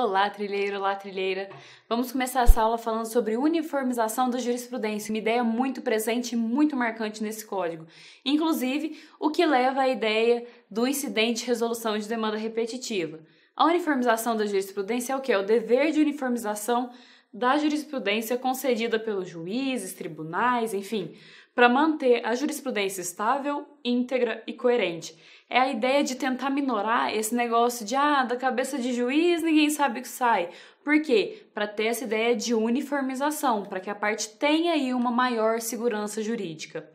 Olá, trilheiro, olá, trilheira! Vamos começar essa aula falando sobre uniformização da jurisprudência, uma ideia muito presente e muito marcante nesse código. Inclusive, o que leva à ideia do incidente resolução de demanda repetitiva. A uniformização da jurisprudência é o que? É o dever de uniformização da jurisprudência concedida pelos juízes, tribunais, enfim, para manter a jurisprudência estável, íntegra e coerente. É a ideia de tentar minorar esse negócio de ah, da cabeça de juiz ninguém sabe o que sai. Por quê? Para ter essa ideia de uniformização, para que a parte tenha aí uma maior segurança jurídica.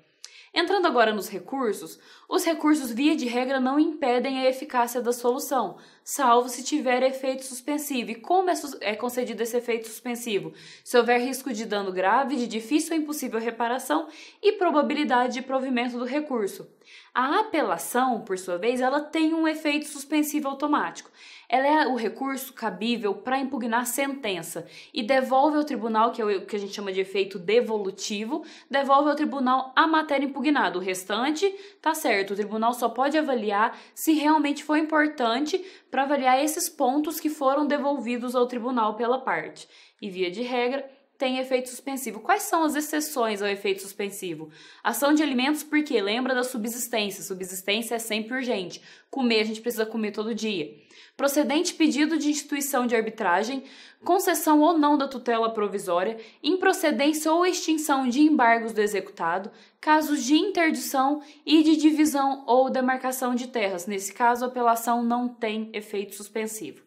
Entrando agora nos recursos, os recursos, via de regra, não impedem a eficácia da solução, salvo se tiver efeito suspensivo. E como é, é concedido esse efeito suspensivo? Se houver risco de dano grave, de difícil ou impossível reparação e probabilidade de provimento do recurso. A apelação, por sua vez, ela tem um efeito suspensivo automático. Ela é o recurso cabível para impugnar sentença e devolve ao tribunal, que é o que a gente chama de efeito devolutivo, devolve ao tribunal a matéria impugnada. O restante, tá certo, o tribunal só pode avaliar se realmente foi importante para avaliar esses pontos que foram devolvidos ao tribunal pela parte. E, via de regra, tem efeito suspensivo. Quais são as exceções ao efeito suspensivo? Ação de alimentos, porque lembra da subsistência. Subsistência é sempre urgente. Comer, a gente precisa comer todo dia. Procedente pedido de instituição de arbitragem, concessão ou não da tutela provisória, improcedência ou extinção de embargos do executado, casos de interdição e de divisão ou demarcação de terras. Nesse caso, a apelação não tem efeito suspensivo.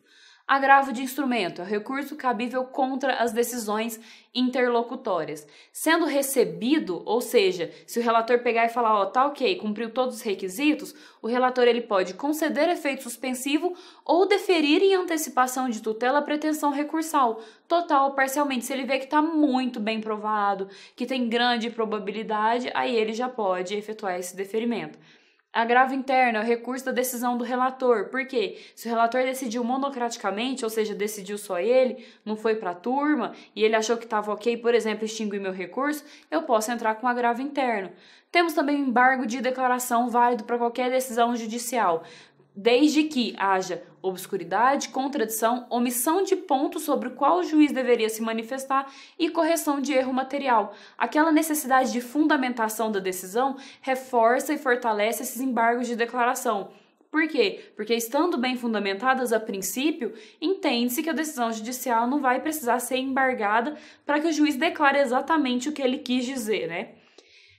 Agravo de instrumento é recurso cabível contra as decisões interlocutórias. Sendo recebido, ou seja, se o relator pegar e falar, ó, oh, tá ok, cumpriu todos os requisitos, o relator ele pode conceder efeito suspensivo ou deferir em antecipação de tutela a pretensão recursal, total ou parcialmente. Se ele vê que está muito bem provado, que tem grande probabilidade, aí ele já pode efetuar esse deferimento. Agravo interno é o recurso da decisão do relator. Por quê? Se o relator decidiu monocraticamente, ou seja, decidiu só ele, não foi para a turma e ele achou que estava ok, por exemplo, extinguir meu recurso, eu posso entrar com agravo interno. Temos também embargo de declaração válido para qualquer decisão judicial desde que haja obscuridade, contradição, omissão de ponto sobre o qual o juiz deveria se manifestar e correção de erro material. Aquela necessidade de fundamentação da decisão reforça e fortalece esses embargos de declaração. Por quê? Porque estando bem fundamentadas a princípio, entende-se que a decisão judicial não vai precisar ser embargada para que o juiz declare exatamente o que ele quis dizer, né?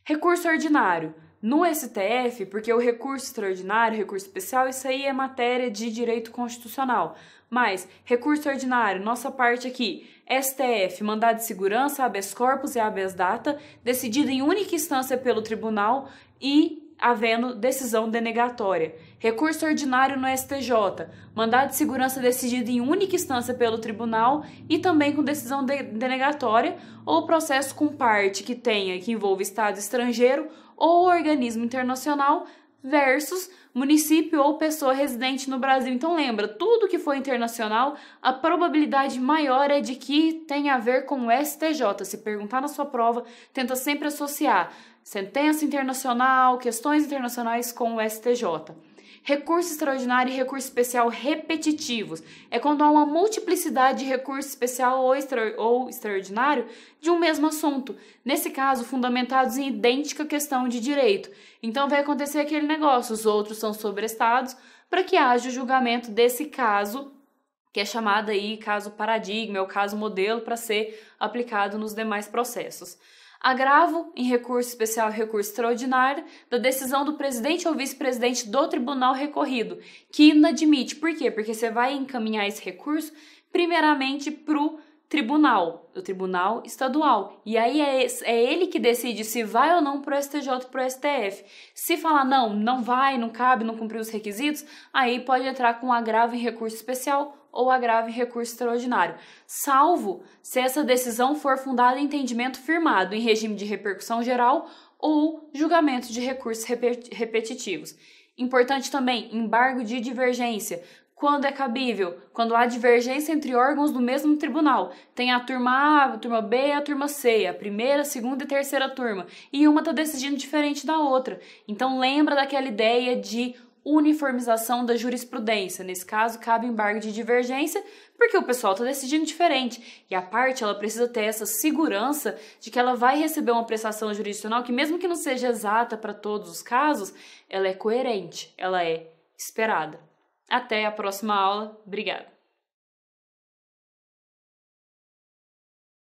Recurso ordinário no STF, porque o recurso extraordinário, recurso especial, isso aí é matéria de direito constitucional. Mas recurso ordinário, nossa parte aqui, STF, mandado de segurança, habeas corpus e habeas data, decidido em única instância pelo tribunal e havendo decisão denegatória. Recurso ordinário no STJ, mandado de segurança decidido em única instância pelo tribunal e também com decisão de denegatória, ou processo com parte que tenha que envolva Estado estrangeiro ou organismo internacional versus município ou pessoa residente no Brasil. Então lembra, tudo que for internacional, a probabilidade maior é de que tenha a ver com o STJ. Se perguntar na sua prova, tenta sempre associar sentença internacional, questões internacionais com o STJ. Recurso extraordinário e recurso especial repetitivos é quando há uma multiplicidade de recurso especial ou, extra, ou extraordinário de um mesmo assunto, nesse caso, fundamentados em idêntica questão de direito. Então vai acontecer aquele negócio, os outros são sobrestados para que haja o julgamento desse caso que é chamada aí caso paradigma, é ou caso modelo para ser aplicado nos demais processos agravo em recurso especial recurso extraordinário da decisão do presidente ou vice-presidente do tribunal recorrido, que inadmite. Por quê? Porque você vai encaminhar esse recurso primeiramente para o tribunal, o tribunal estadual. E aí é, é ele que decide se vai ou não para o STJ ou para o STF. Se falar não, não vai, não cabe, não cumpriu os requisitos, aí pode entrar com agravo em recurso especial ou agravo em recurso extraordinário, salvo se essa decisão for fundada em entendimento firmado em regime de repercussão geral ou julgamento de recursos repetitivos. Importante também, embargo de divergência. Quando é cabível? Quando há divergência entre órgãos do mesmo tribunal. Tem a turma A, a turma B a turma C, a primeira, a segunda e terceira turma. E uma está decidindo diferente da outra. Então lembra daquela ideia de uniformização da jurisprudência. Nesse caso, cabe embargo de divergência, porque o pessoal está decidindo diferente. E a parte ela precisa ter essa segurança de que ela vai receber uma prestação jurisdicional que, mesmo que não seja exata para todos os casos, ela é coerente, ela é esperada. Até a próxima aula. Obrigada!